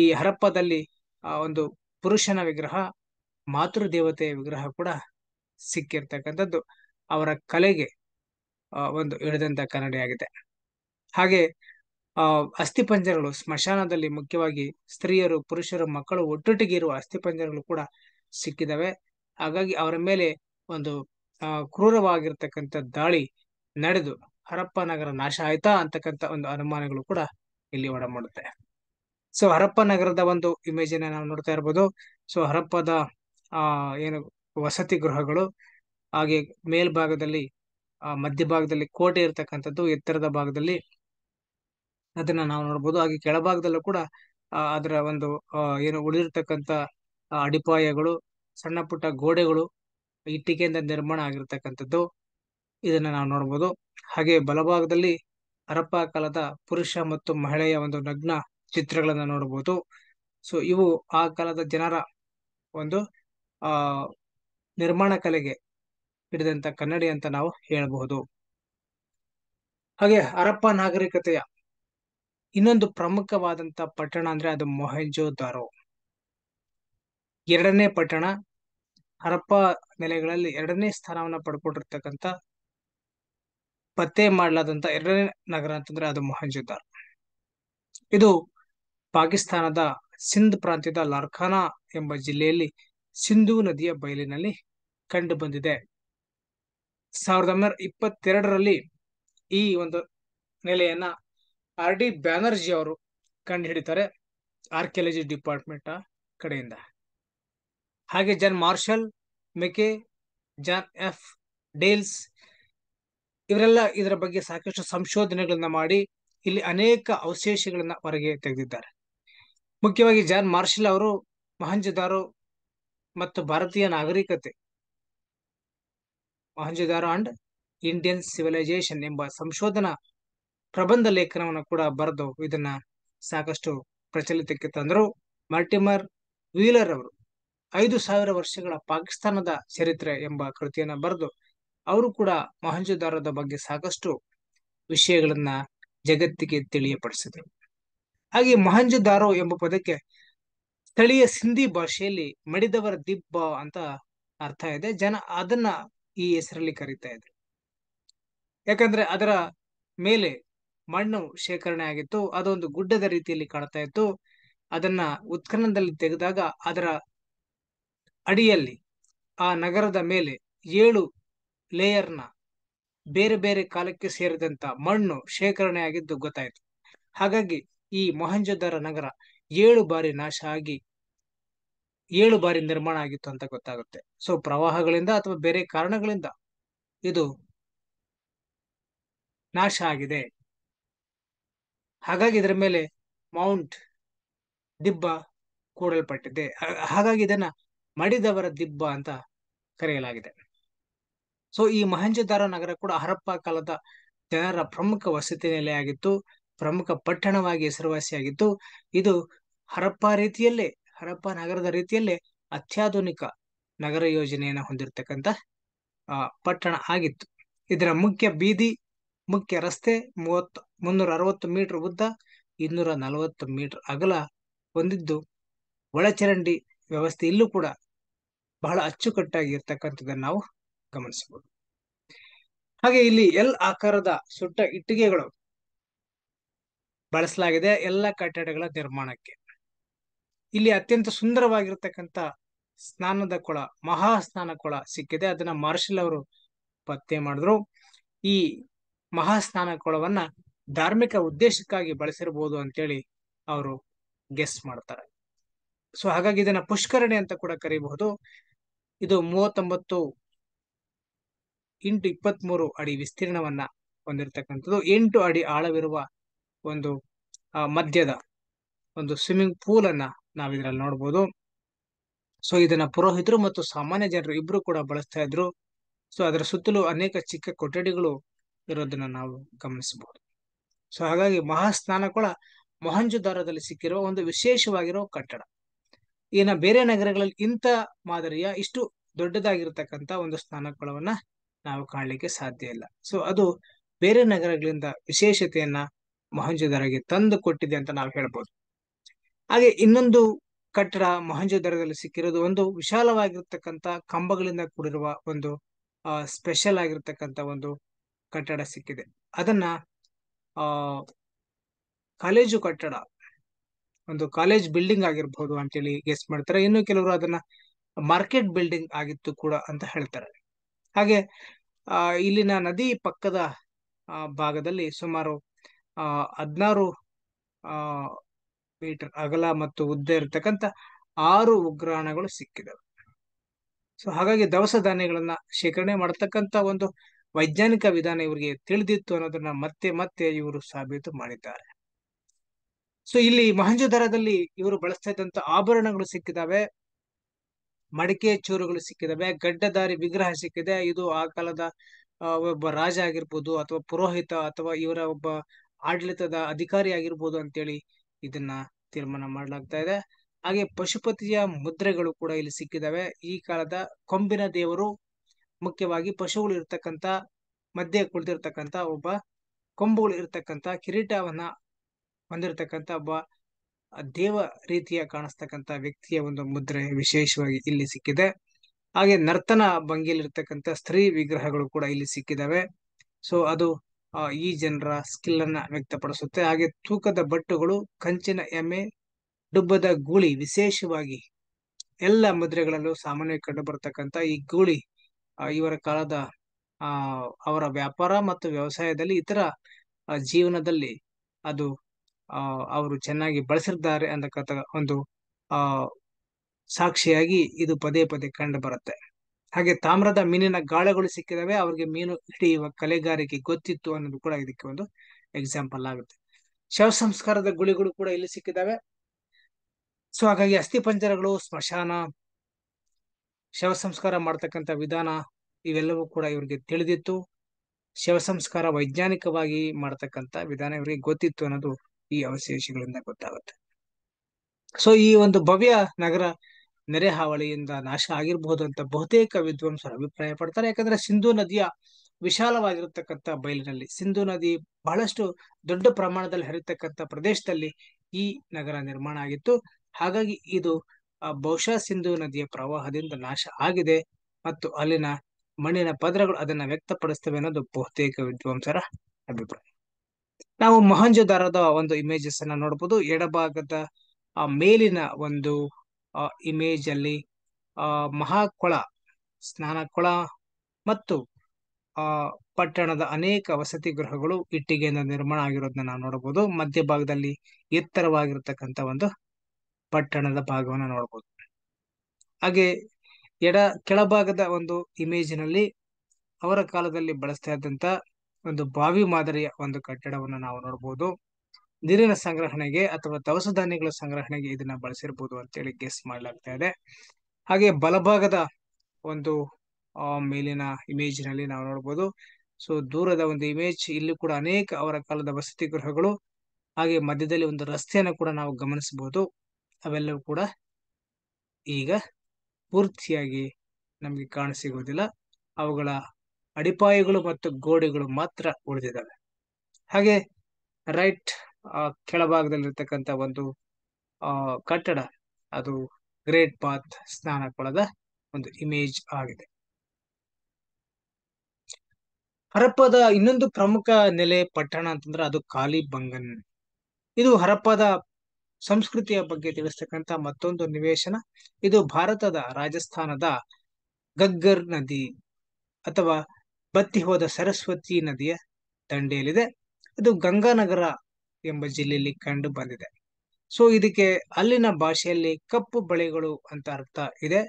ಈ ಹರಪ್ಪದಲ್ಲಿ ಒಂದು ಪುರುಷನ ವಿಗ್ರಹ ಮಾತೃ ದೇವತೆಯ ವಿಗ್ರಹ ಕೂಡ ಸಿಕ್ಕಿರ್ತಕ್ಕಂಥದ್ದು ಅವರ ಕಲೆಗೆ ಒಂದು ಕನ್ನಡಿ ಕನ್ನಡಿಯಾಗಿದೆ ಹಾಗೆ ಆ ಅಸ್ಥಿಪಂಜರಗಳು ಸ್ಮಶಾನದಲ್ಲಿ ಮುಖ್ಯವಾಗಿ ಸ್ತ್ರೀಯರು ಪುರುಷರು ಮಕ್ಕಳು ಒಟ್ಟೊಟ್ಟಿಗೆ ಇರುವ ಅಸ್ಥಿಪಂಜರಗಳು ಕೂಡ ಸಿಕ್ಕಿದವೆ ಹಾಗಾಗಿ ಅವರ ಮೇಲೆ ಒಂದು ಕ್ರೂರವಾಗಿರ್ತಕ್ಕಂಥ ದಾಳಿ ನಡೆದು ಹರಪ್ಪ ನಗರ ನಾಶ ಆಯ್ತಾ ಅಂತಕ್ಕಂಥ ಒಂದು ಅನುಮಾನಗಳು ಕೂಡ ಇಲ್ಲಿ ಒಡಮಾಡುತ್ತೆ ಸೊ ಹರಪ್ಪ ನಗರದ ಒಂದು ಇಮೇಜ್ ನಾವು ನೋಡ್ತಾ ಇರ್ಬೋದು ಸೊ ಹರಪ್ಪದ ಆ ಏನು ವಸತಿ ಗೃಹಗಳು ಹಾಗೆ ಮೇಲ್ಭಾಗದಲ್ಲಿ ಮಧ್ಯಭಾಗದಲ್ಲಿ ಕೋಟೆ ಇರತಕ್ಕಂಥದ್ದು ಎತ್ತರದ ಭಾಗದಲ್ಲಿ ಅದನ್ನ ನಾವು ನೋಡಬಹುದು ಹಾಗೆ ಕೆಳಭಾಗದಲ್ಲೂ ಕೂಡ ಅದರ ಒಂದು ಏನು ಉಳಿರ್ತಕ್ಕಂಥ ಅಡಿಪಾಯಗಳು ಸಣ್ಣ ಪುಟ್ಟ ಗೋಡೆಗಳು ಇಟ್ಟಿಗೆಯಿಂದ ನಿರ್ಮಾಣ ಆಗಿರ್ತಕ್ಕಂಥದ್ದು ಇದನ್ನ ನಾವು ನೋಡಬಹುದು ಹಾಗೆ ಬಲಭಾಗದಲ್ಲಿ ಹರಪ್ಪ ಕಾಲದ ಪುರುಷ ಮತ್ತು ಮಹಿಳೆಯ ಒಂದು ನಗ್ನ ಚಿತ್ರಗಳನ್ನು ನೋಡಬಹುದು ಸೊ ಇವು ಆ ಕಾಲದ ಜನರ ಒಂದು ಆ ನಿರ್ಮಾಣ ಕಲೆಗೆ ಹಿಡಿದಂತ ಕನ್ನಡಿ ಅಂತ ನಾವು ಹೇಳಬಹುದು ಹಾಗೆ ಹರಪ್ಪ ನಾಗರಿಕತೆಯ ಇನ್ನೊಂದು ಪ್ರಮುಖವಾದಂತ ಪಟ್ಟಣ ಅಂದ್ರೆ ಅದು ಮೊಹೆಂಜೋದಾರೋ ಎರಡನೇ ಪಟ್ಟಣ ಹರಪ್ಪ ನೆಲೆಗಳಲ್ಲಿ ಎರಡನೇ ಸ್ಥಾನವನ್ನ ಪಡ್ಕೊಂಡಿರ್ತಕ್ಕಂತ ಪತ್ತೆ ಮಾಡಲಾದಂತ ಎರಡನೇ ನಗರ ಅಂತಂದ್ರೆ ಅದು ಮೊಹಂಜುದಾರ್ ಇದು ಪಾಕಿಸ್ತಾನದ ಸಿಂಧ್ ಪ್ರಾಂತ್ಯದ ಲಾರ್ಖಾನಾ ಎಂಬ ಜಿಲ್ಲೆಯಲ್ಲಿ ಸಿಂಧೂ ನದಿಯ ಬಯಲಿನಲ್ಲಿ ಕಂಡು ಬಂದಿದೆ ಸಾವಿರದ ಒಂಬೈನೂರ ಇಪ್ಪತ್ತೆರಡರಲ್ಲಿ ಈ ಒಂದು ನೆಲೆಯನ್ನ ಆರ್ ಡಿ ಬ್ಯಾನರ್ಜಿ ಅವರು ಕಂಡು ಹಿಡಿತಾರೆ ಆರ್ಕಿಯಾಲಜಿ ಡಿಪಾರ್ಟ್ಮೆಂಟ್ ಕಡೆಯಿಂದ ಹಾಗೆ John Marshall Mackay John F Dales ಇವರೆಲ್ಲ ಇದರ ಬಗ್ಗೆ ಸಾಕಷ್ಟು ಸಂಶೋಧನೆಗಳನ್ನ ಮಾಡಿ ಇಲ್ಲಿ ಅನೇಕ ಅವಶೇಷಗಳನ್ನ ಹೊರಗೆ ತೆಗೆದಿದ್ದಾರೆ ಮುಖ್ಯವಾಗಿ ಜಾನ್ ಮಾರ್ಷಲ್ ಅವರು ಮಹಂಜದಾರೋ ಮತ್ತು ಭಾರತೀಯ ನಾಗರಿಕತೆ ಮಹಂಜುದಾರೋ ಅಂಡ್ ಇಂಡಿಯನ್ ಸಿವಿಲೈಸೇಷನ್ ಎಂಬ ಸಂಶೋಧನಾ ಪ್ರಬಂಧ ಲೇಖನವನ್ನು ಕೂಡ ಬರೆದು ಇದನ್ನ ಸಾಕಷ್ಟು ಪ್ರಚಲಿತಕ್ಕೆ ತಂದರು ಮಲ್ಟಿಮರ್ ವೀಲರ್ ಅವರು ಐದು ಸಾವಿರ ವರ್ಷಗಳ ಪಾಕಿಸ್ತಾನದ ಚರಿತ್ರೆ ಎಂಬ ಕೃತಿಯನ್ನ ಬರೆದು ಅವರು ಕೂಡ ಮಹಂಜುದಾರದ ಬಗ್ಗೆ ಸಾಕಷ್ಟು ವಿಷಯಗಳನ್ನ ಜಗತ್ತಿಗೆ ತಿಳಿಯಪಡಿಸಿದರು ಹಾಗೆ ಮಹಂಜುದಾರೋ ಎಂಬ ಪದಕ್ಕೆ ಸ್ಥಳೀಯ ಸಿಂಧಿ ಭಾಷೆಯಲ್ಲಿ ಮಡಿದವರ ದಿಬ್ಬ ಅಂತ ಅರ್ಥ ಇದೆ ಜನ ಅದನ್ನ ಈ ಹೆಸರಲ್ಲಿ ಕರೀತಾ ಇದ್ರು ಯಾಕಂದ್ರೆ ಅದರ ಮೇಲೆ ಮಣ್ಣು ಶೇಖರಣೆ ಆಗಿತ್ತು ಅದೊಂದು ಗುಡ್ಡದ ರೀತಿಯಲ್ಲಿ ಕಾಣ್ತಾ ಇತ್ತು ಅದನ್ನ ಉತ್ಖನನದಲ್ಲಿ ತೆಗೆದಾಗ ಅದರ ಅಡಿಯಲ್ಲಿ ಆ ನಗರದ ಮೇಲೆ ಏಳು ಲೇಯರ್ನ ಬೇರೆ ಬೇರೆ ಕಾಲಕ್ಕೆ ಸೇರಿದಂತ ಮಣ್ಣು ಶೇಖರಣೆ ಆಗಿದ್ದು ಗೊತ್ತಾಯಿತು ಹಾಗಾಗಿ ಈ ಮೊಹಂಜೋದರ ನಗರ ಏಳು ಬಾರಿ ನಾಶ ಆಗಿ ಏಳು ಬಾರಿ ನಿರ್ಮಾಣ ಆಗಿತ್ತು ಅಂತ ಗೊತ್ತಾಗುತ್ತೆ ಸೊ ಪ್ರವಾಹಗಳಿಂದ ಅಥವಾ ಬೇರೆ ಕಾರಣಗಳಿಂದ ಇದು ನಾಶ ಆಗಿದೆ ಹಾಗಾಗಿ ಇದರ ಮೇಲೆ ಮೌಂಟ್ ದಿಬ್ಬ ಕೂಡಲ್ಪಟ್ಟಿದೆ ಹಾಗಾಗಿ ಇದನ್ನ ಮಡಿದವರ ದಿಬ್ಬ ಅಂತ ಕರೆಯಲಾಗಿದೆ ಸೊ ಈ ಮಹಂಜದಾರ ನಗರ ಕೂಡ ಹರಪ್ಪ ಕಾಲದ ಜನರ ಪ್ರಮುಖ ವಸತಿ ನೆಲೆಯಾಗಿತ್ತು ಪ್ರಮುಖ ಪಟ್ಟಣವಾಗಿ ಹೆಸರುವಾಸಿಯಾಗಿತ್ತು ಇದು ಹರಪ್ಪ ರೀತಿಯಲ್ಲೇ ಹರಪ್ಪ ನಗರದ ರೀತಿಯಲ್ಲೇ ಅತ್ಯಾಧುನಿಕ ನಗರ ಯೋಜನೆಯನ್ನು ಹೊಂದಿರತಕ್ಕಂಥ ಪಟ್ಟಣ ಆಗಿತ್ತು ಇದರ ಮುಖ್ಯ ಬೀದಿ ಮುಖ್ಯ ರಸ್ತೆ ಮೂವತ್ತು ಮುನ್ನೂರ ಅರವತ್ತು ಮೀಟರ್ ಉದ್ದ ಇನ್ನೂರ ನಲವತ್ತು ಮೀಟರ್ ಅಗಲ ಹೊಂದಿದ್ದು ಒಳಚರಂಡಿ ವ್ಯವಸ್ಥೆ ಇಲ್ಲೂ ಕೂಡ ಬಹಳ ಅಚ್ಚುಕಟ್ಟಾಗಿ ಇರ್ತಕ್ಕಂಥದ್ದನ್ನು ನಾವು ಗಮನಿಸಬಹುದು ಹಾಗೆ ಇಲ್ಲಿ ಎಲ್ ಆಕಾರದ ಸುಟ್ಟ ಇಟ್ಟಿಗೆಗಳು ಬಳಸಲಾಗಿದೆ ಎಲ್ಲ ಕಟ್ಟಡಗಳ ನಿರ್ಮಾಣಕ್ಕೆ ಇಲ್ಲಿ ಅತ್ಯಂತ ಸುಂದರವಾಗಿರ್ತಕ್ಕಂಥ ಸ್ನಾನದ ಕೊಳ ಮಹಾ ಸ್ನಾನ ಕೊಳ ಸಿಕ್ಕಿದೆ ಅದನ್ನ ಮಾರ್ಷಲ್ ಅವರು ಪತ್ತೆ ಮಾಡಿದ್ರು ಈ ಮಹಾ ಸ್ನಾನ ಕೊಳವನ್ನ ಧಾರ್ಮಿಕ ಉದ್ದೇಶಕ್ಕಾಗಿ ಬಳಸಿರಬಹುದು ಅಂತೇಳಿ ಅವರು ಗೆಸ್ ಮಾಡ್ತಾರೆ ಸೊ ಹಾಗಾಗಿ ಇದನ್ನ ಪುಷ್ಕರಣಿ ಅಂತ ಕೂಡ ಕರೀಬಹುದು ಇದು ಮೂವತ್ತೊಂಬತ್ತು ಇಂಟು ಇಪ್ಪತ್ತ್ ಮೂರು ಅಡಿ ವಿಸ್ತೀರ್ಣವನ್ನ ಹೊಂದಿರತಕ್ಕಂಥದ್ದು ಎಂಟು ಅಡಿ ಆಳವಿರುವ ಒಂದು ಮದ್ಯದ ಒಂದು ಸ್ವಿಮ್ಮಿಂಗ್ ಪೂಲ್ ಅನ್ನ ನಾವಿದ್ರಲ್ಲಿ ನೋಡ್ಬೋದು ಸೊ ಇದನ್ನ ಪುರೋಹಿತರು ಮತ್ತು ಸಾಮಾನ್ಯ ಜನರು ಇಬ್ರು ಕೂಡ ಬಳಸ್ತಾ ಇದ್ರು ಸೊ ಅದರ ಸುತ್ತಲೂ ಅನೇಕ ಚಿಕ್ಕ ಕೊಠಡಿಗಳು ಇರೋದನ್ನ ನಾವು ಗಮನಿಸಬಹುದು ಸೊ ಹಾಗಾಗಿ ಮಹಾಸ್ನಾನ ಕೂಡ ಮೊಹಂಜುದಾರದಲ್ಲಿ ಸಿಕ್ಕಿರುವ ಒಂದು ವಿಶೇಷವಾಗಿರುವ ಕಟ್ಟಡ ಏನ ಬೇರೆ ನಗರಗಳಲ್ಲಿ ಇಂತ ಮಾದರಿಯ ಇಷ್ಟು ದೊಡ್ಡದಾಗಿರ್ತಕ್ಕಂತ ಒಂದು ಸ್ನಾನಕೊಳವನ್ನ ನಾವು ಕಾಣಲಿಕ್ಕೆ ಸಾಧ್ಯ ಇಲ್ಲ ಸೊ ಅದು ಬೇರೆ ನಗರಗಳಿಂದ ವಿಶೇಷತೆಯನ್ನ ಮೊಹಂಜುದಾರಗೆ ತಂದು ಕೊಟ್ಟಿದೆ ಅಂತ ನಾವು ಹೇಳ್ಬೋದು ಹಾಗೆ ಇನ್ನೊಂದು ಕಟ್ಟಡ ಮೊಹಂಜುದಾರದಲ್ಲಿ ಸಿಕ್ಕಿರೋದು ಒಂದು ವಿಶಾಲವಾಗಿರತಕ್ಕಂತ ಕಂಬಗಳಿಂದ ಕೂಡಿರುವ ಒಂದು ಸ್ಪೆಷಲ್ ಆಗಿರತಕ್ಕಂತ ಒಂದು ಕಟ್ಟಡ ಸಿಕ್ಕಿದೆ ಅದನ್ನ ಆ ಕಾಲೇಜು ಕಟ್ಟಡ ಒಂದು ಕಾಲೇಜ್ ಬಿಲ್ಡಿಂಗ್ ಆಗಿರ್ಬೋದು ಅಂತೇಳಿ ಗೆಸ್ ಮಾಡ್ತಾರೆ ಇನ್ನು ಕೆಲವರು ಅದನ್ನ ಮಾರ್ಕೆಟ್ ಬಿಲ್ಡಿಂಗ್ ಆಗಿತ್ತು ಕೂಡ ಅಂತ ಹೇಳ್ತಾರೆ ಹಾಗೆ ಇಲ್ಲಿನ ನದಿ ಪಕ್ಕದ ಭಾಗದಲ್ಲಿ ಸುಮಾರು ಹದಿನಾರು ಮೀಟರ್ ಅಗಲ ಮತ್ತು ಉದ್ದ ಇರತಕ್ಕಂತ ಆರು ಉಗ್ರಾಣಗಳು ಸಿಕ್ಕಿದವು ಸೊ ಹಾಗಾಗಿ ದವಸ ಧಾನ್ಯಗಳನ್ನ ಶೇಖರಣೆ ಮಾಡತಕ್ಕಂತ ಒಂದು ವೈಜ್ಞಾನಿಕ ವಿಧಾನ ಇವರಿಗೆ ತಿಳಿದಿತ್ತು ಅನ್ನೋದನ್ನ ಮತ್ತೆ ಮತ್ತೆ ಇವರು ಸಾಬೀತು ಮಾಡಿದ್ದಾರೆ ಸೊ ಇಲ್ಲಿ ಮಹಂಜುದರದಲ್ಲಿ ಇವರು ಬಳಸ್ತಾ ಇದ್ದಂತ ಆಭರಣಗಳು ಸಿಕ್ಕಿದಾವೆ ಮಡಿಕೆ ಚೂರುಗಳು ಸಿಕ್ಕಿದಾವೆ ಗಡ್ಡದಾರಿ ವಿಗ್ರಹ ಸಿಕ್ಕಿದೆ ಇದು ಆ ಕಾಲದ ಒಬ್ಬ ರಾಜ ಆಗಿರ್ಬೋದು ಅಥವಾ ಪುರೋಹಿತ ಅಥವಾ ಇವರ ಒಬ್ಬ ಆಡಳಿತದ ಅಧಿಕಾರಿ ಆಗಿರ್ಬೋದು ಅಂತೇಳಿ ಇದನ್ನ ತೀರ್ಮಾನ ಮಾಡಲಾಗ್ತಾ ಇದೆ ಹಾಗೆ ಪಶುಪತಿಯ ಮುದ್ರೆಗಳು ಕೂಡ ಇಲ್ಲಿ ಸಿಕ್ಕಿದಾವೆ ಈ ಕಾಲದ ಕೊಂಬಿನ ದೇವರು ಮುಖ್ಯವಾಗಿ ಪಶುಗಳು ಇರ್ತಕ್ಕಂಥ ಮಧ್ಯೆ ಕುಳಿತಿರ್ತಕ್ಕಂಥ ಒಬ್ಬ ಕೊಂಬುಗಳು ಇರ್ತಕ್ಕಂಥ ಕಿರೀಟವನ್ನ ಹೊಂದಿರತಕ್ಕಂಥ ಒಬ್ಬ ದೇವ ರೀತಿಯ ಕಾಣಿಸ್ತಕ್ಕಂಥ ವ್ಯಕ್ತಿಯ ಒಂದು ಮುದ್ರೆ ವಿಶೇಷವಾಗಿ ಇಲ್ಲಿ ಸಿಕ್ಕಿದೆ ಹಾಗೆ ನರ್ತನ ಭಂಗಿಯಲ್ಲಿರ್ತಕ್ಕಂಥ ಸ್ತ್ರೀ ವಿಗ್ರಹಗಳು ಕೂಡ ಇಲ್ಲಿ ಸಿಕ್ಕಿದಾವೆ ಸೊ ಅದು ಈ ಜನರ ಸ್ಕಿಲ್ ಅನ್ನ ವ್ಯಕ್ತಪಡಿಸುತ್ತೆ ಹಾಗೆ ತೂಕದ ಬಟ್ಟುಗಳು ಕಂಚಿನ ಎಮ್ಮೆ ಡುಬ್ಬದ ಗೂಳಿ ವಿಶೇಷವಾಗಿ ಎಲ್ಲ ಮುದ್ರೆಗಳಲ್ಲೂ ಸಾಮಾನ್ಯ ಕಂಡು ಬರ್ತಕ್ಕಂಥ ಈ ಗೂಳಿ ಇವರ ಕಾಲದ ಆ ಅವರ ವ್ಯಾಪಾರ ಮತ್ತು ವ್ಯವಸಾಯದಲ್ಲಿ ಇತರ ಜೀವನದಲ್ಲಿ ಅದು ಅವರು ಚೆನ್ನಾಗಿ ಬಳಸಿದ್ದಾರೆ ಅಂತಕ್ಕಂಥ ಒಂದು ಆ ಸಾಕ್ಷಿಯಾಗಿ ಇದು ಪದೇ ಪದೇ ಕಂಡು ಬರುತ್ತೆ ಹಾಗೆ ತಾಮ್ರದ ಮೀನಿನ ಗಾಳಗಳು ಸಿಕ್ಕಿದಾವೆ ಅವ್ರಿಗೆ ಮೀನು ಹಿಡಿಯುವ ಕಲೆಗಾರಿಕೆ ಗೊತ್ತಿತ್ತು ಅನ್ನೋದು ಕೂಡ ಇದಕ್ಕೆ ಒಂದು ಎಕ್ಸಾಂಪಲ್ ಆಗುತ್ತೆ ಶವ ಸಂಸ್ಕಾರದ ಗುಳಿಗಳು ಕೂಡ ಇಲ್ಲಿ ಸಿಕ್ಕಿದಾವೆ ಸೊ ಹಾಗಾಗಿ ಪಂಜರಗಳು ಸ್ಮಶಾನ ಶವ ಸಂಸ್ಕಾರ ಮಾಡ್ತಕ್ಕಂಥ ವಿಧಾನ ಇವೆಲ್ಲವೂ ಕೂಡ ಇವರಿಗೆ ತಿಳಿದಿತ್ತು ಶವ ಸಂಸ್ಕಾರ ವೈಜ್ಞಾನಿಕವಾಗಿ ಮಾಡ್ತಕ್ಕಂಥ ವಿಧಾನ ಇವರಿಗೆ ಗೊತ್ತಿತ್ತು ಅನ್ನೋದು ಈ ಅವಶೇಷಗಳಿಂದ ಗೊತ್ತಾಗುತ್ತೆ ಸೊ ಈ ಒಂದು ಭವ್ಯ ನಗರ ನೆರೆ ಹಾವಳಿಯಿಂದ ನಾಶ ಆಗಿರಬಹುದು ಅಂತ ಬಹುತೇಕ ವಿದ್ವಾಂಸರು ಅಭಿಪ್ರಾಯ ಪಡ್ತಾರೆ ಯಾಕಂದ್ರೆ ಸಿಂಧು ನದಿಯ ವಿಶಾಲವಾಗಿರತಕ್ಕಂಥ ಬಯಲಿನಲ್ಲಿ ಸಿಂಧು ನದಿ ಬಹಳಷ್ಟು ದೊಡ್ಡ ಪ್ರಮಾಣದಲ್ಲಿ ಹರಿತಕ್ಕಂಥ ಪ್ರದೇಶದಲ್ಲಿ ಈ ನಗರ ನಿರ್ಮಾಣ ಆಗಿತ್ತು ಹಾಗಾಗಿ ಇದು ಬಹುಶಃ ಸಿಂಧು ನದಿಯ ಪ್ರವಾಹದಿಂದ ನಾಶ ಆಗಿದೆ ಮತ್ತು ಅಲ್ಲಿನ ಮಣ್ಣಿನ ಪದರಗಳು ಅದನ್ನ ವ್ಯಕ್ತಪಡಿಸ್ತವೆ ಅನ್ನೋದು ಬಹುತೇಕ ವಿದ್ವಾಂಸರ ಅಭಿಪ್ರಾಯ ನಾವು ಮಹಂಜುದಾರದ ಒಂದು ಇಮೇಜಸ್ ಅನ್ನ ನೋಡಬಹುದು ಎಡಭಾಗದ ಆ ಮೇಲಿನ ಒಂದು ಇಮೇಜ್ ಅಲ್ಲಿ ಮಹಾಕೊಳ ಸ್ನಾನ ಕೊಳ ಮತ್ತು ಪಟ್ಟಣದ ಅನೇಕ ವಸತಿ ಗೃಹಗಳು ಇಟ್ಟಿಗೆಯಿಂದ ನಿರ್ಮಾಣ ಆಗಿರೋದನ್ನ ನಾವು ನೋಡಬಹುದು ಮಧ್ಯಭಾಗದಲ್ಲಿ ಎತ್ತರವಾಗಿರತಕ್ಕಂಥ ಒಂದು ಪಟ್ಟಣದ ಭಾಗವನ್ನು ನೋಡಬಹುದು ಹಾಗೆ ಎಡ ಕೆಳಭಾಗದ ಒಂದು ಇಮೇಜಿನಲ್ಲಿ ಅವರ ಕಾಲದಲ್ಲಿ ಬಳಸ್ತಾ ಇದ್ದಂತ ಒಂದು ಬಾವಿ ಮಾದರಿಯ ಒಂದು ಕಟ್ಟಡವನ್ನು ನಾವು ನೋಡಬಹುದು ನೀರಿನ ಸಂಗ್ರಹಣೆಗೆ ಅಥವಾ ದವಸ ಧಾನ್ಯಗಳ ಸಂಗ್ರಹಣೆಗೆ ಇದನ್ನ ಬಳಸಿರ್ಬೋದು ಅಂತೇಳಿ ಗೆಸ್ ಮಾಡಲಾಗ್ತಾ ಇದೆ ಹಾಗೆ ಬಲಭಾಗದ ಒಂದು ಮೇಲಿನ ಇಮೇಜ್ ನಲ್ಲಿ ನಾವು ನೋಡ್ಬೋದು ಸೊ ದೂರದ ಒಂದು ಇಮೇಜ್ ಇಲ್ಲಿ ಕೂಡ ಅನೇಕ ಅವರ ಕಾಲದ ವಸತಿ ಗೃಹಗಳು ಹಾಗೆ ಮಧ್ಯದಲ್ಲಿ ಒಂದು ರಸ್ತೆಯನ್ನು ಕೂಡ ನಾವು ಗಮನಿಸಬಹುದು ಅವೆಲ್ಲವೂ ಕೂಡ ಈಗ ಪೂರ್ತಿಯಾಗಿ ನಮಗೆ ಕಾಣಸಿಗೋದಿಲ್ಲ ಅವುಗಳ ಅಡಿಪಾಯಗಳು ಮತ್ತು ಗೋಡೆಗಳು ಮಾತ್ರ ಉಳಿದಿದ್ದಾವೆ ಹಾಗೆ ರೈಟ್ ಆ ಕೆಳಭಾಗದಲ್ಲಿರ್ತಕ್ಕಂಥ ಒಂದು ಆ ಕಟ್ಟಡ ಅದು ಗ್ರೇಟ್ ಬಾತ್ ಸ್ನಾನ ಕೊಳದ ಒಂದು ಇಮೇಜ್ ಆಗಿದೆ ಹರಪ್ಪದ ಇನ್ನೊಂದು ಪ್ರಮುಖ ನೆಲೆ ಪಟ್ಟಣ ಅಂತಂದ್ರೆ ಅದು ಕಾಲಿಬಂಗನ್ ಬಂಗನ್ ಇದು ಹರಪ್ಪದ ಸಂಸ್ಕೃತಿಯ ಬಗ್ಗೆ ತಿಳಿಸ್ತಕ್ಕಂಥ ಮತ್ತೊಂದು ನಿವೇಶನ ಇದು ಭಾರತದ ರಾಜಸ್ಥಾನದ ಗಗ್ಗರ್ ನದಿ ಅಥವಾ ಬತ್ತಿ ಹೋದ ಸರಸ್ವತಿ ನದಿಯ ದಂಡೆಯಲ್ಲಿದೆ ಇದು ಗಂಗಾನಗರ ಎಂಬ ಜಿಲ್ಲೆಯಲ್ಲಿ ಕಂಡು ಬಂದಿದೆ ಸೊ ಇದಕ್ಕೆ ಅಲ್ಲಿನ ಭಾಷೆಯಲ್ಲಿ ಕಪ್ಪು ಬಳೆಗಳು ಅಂತ ಅರ್ಥ ಇದೆ